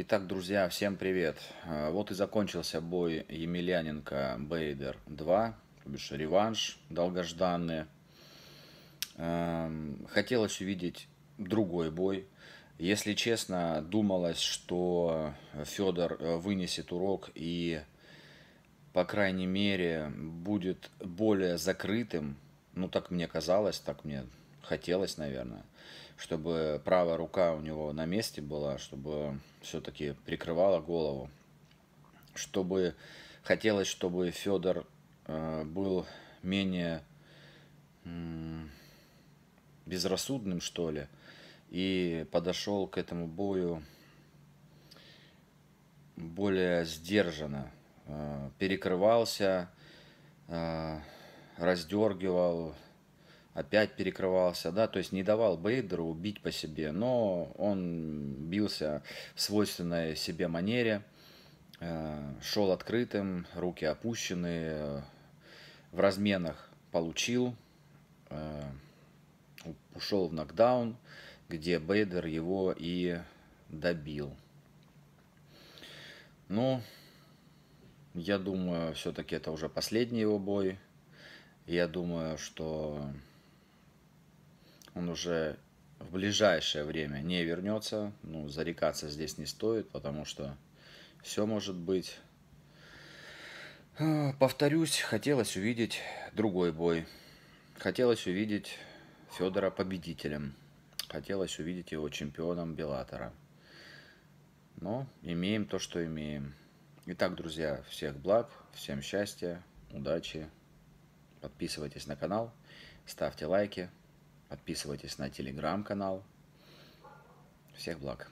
Итак, друзья, всем привет. А, вот и закончился бой Емельяненко Бейдер 2, то бишь реванш долгожданный. Эм, хотелось увидеть другой бой. Если честно, думалось, что Федор э, вынесет урок и, по крайней мере, будет более закрытым. Ну, так мне казалось, так мне хотелось, наверное, чтобы правая рука у него на месте была, чтобы все-таки прикрывала голову, чтобы хотелось, чтобы Федор э, был менее безрассудным, что ли, и подошел к этому бою более сдержанно, э, перекрывался, э, раздергивал, опять перекрывался, да, то есть не давал Бейдеру убить по себе, но он бился в свойственной себе манере, э, шел открытым, руки опущены, э, в разменах получил, э, ушел в нокдаун, где Бейдер его и добил. Ну, я думаю, все-таки это уже последний его бой. Я думаю, что он уже в ближайшее время не вернется. Ну, зарекаться здесь не стоит, потому что все может быть. А, повторюсь, хотелось увидеть другой бой. Хотелось увидеть Федора победителем. Хотелось увидеть его чемпионом Белатора. Но имеем то, что имеем. Итак, друзья, всех благ, всем счастья, удачи. Подписывайтесь на канал, ставьте лайки. Подписывайтесь на телеграм-канал. Всех благ.